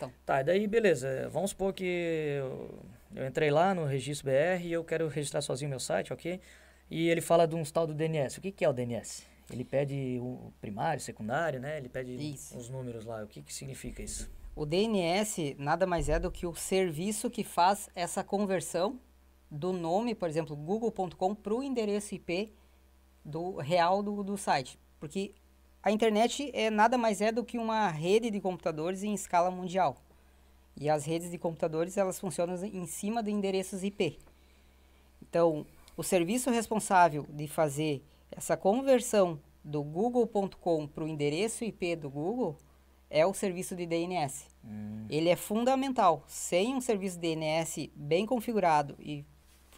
Então. Tá, e daí beleza. Vamos supor que eu, eu, entrei lá no Registro BR e eu quero registrar sozinho meu site, ok? E ele fala de um tal do DNS. O que, que é o DNS? Ele pede o primário, secundário, né? Ele pede os números lá. O que, que significa isso? O DNS nada mais é do que o serviço que faz essa conversão do nome, por exemplo, google.com para o endereço IP do real do, do site. Porque a internet é nada mais é do que uma rede de computadores em escala mundial. E as redes de computadores elas funcionam em cima de endereços IP. Então, o serviço responsável de fazer essa conversão do google.com para o endereço IP do Google é o serviço de DNS. Hum. Ele é fundamental. Sem um serviço de DNS bem configurado e,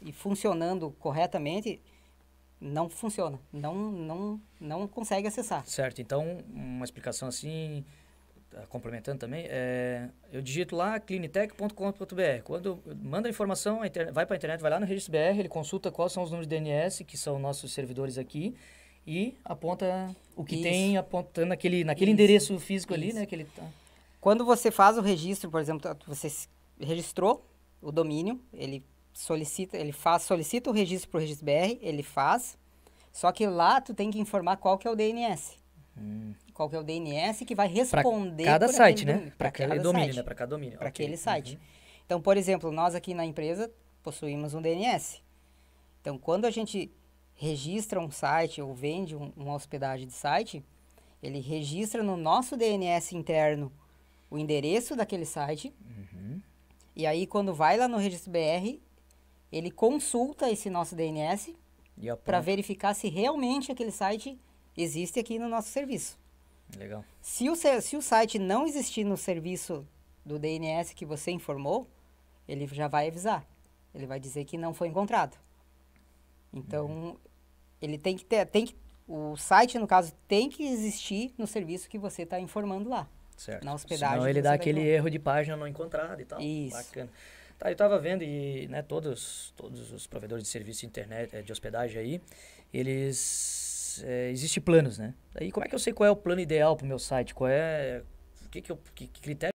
e funcionando corretamente, não funciona, não, não, não consegue acessar. Certo, então uma explicação assim, ah, complementando também, é, eu digito lá clinitech.com.br, Quando manda a informação, vai para a internet, vai lá no Registro BR, ele consulta quais são os números de DNS, que são nossos servidores aqui, e aponta o que Isso. tem, apontando naquele, naquele endereço físico Isso. ali, né? Que ele tá. Quando você faz o registro, por exemplo, tá, você registrou o domínio, ele solicita, ele faz, solicita o registro para o Registro BR, ele faz, só que lá tu tem que informar qual que é o DNS. Hum. Qual que é o DNS que vai responder cada né? site, né? Para cada domínio, né? Para cada domínio. Para okay. aquele uhum. site. Uhum. Então, por exemplo, nós aqui na empresa possuímos um DNS. Então, quando a gente registra um site ou vende um, uma hospedagem de site, ele registra no nosso DNS interno o endereço daquele site. Uhum. E aí, quando vai lá no registro BR, ele consulta esse nosso DNS para verificar se realmente aquele site existe aqui no nosso serviço. Legal. Se o, se o site não existir no serviço do DNS que você informou, ele já vai avisar. Ele vai dizer que não foi encontrado. Então, uhum. ele tem que ter, tem que, o site, no caso, tem que existir no serviço que você está informando lá. Certo. Na hospedagem. Senão ele dá aquele erro de página não encontrada e tal. Isso. Bacana. Aí eu estava vendo e né, todos, todos os provedores de serviço de internet, eh, de hospedagem aí, eles... É, Existem planos, né? Aí como é que eu sei qual é o plano ideal para o meu site? Qual é... O que, que, eu, que critério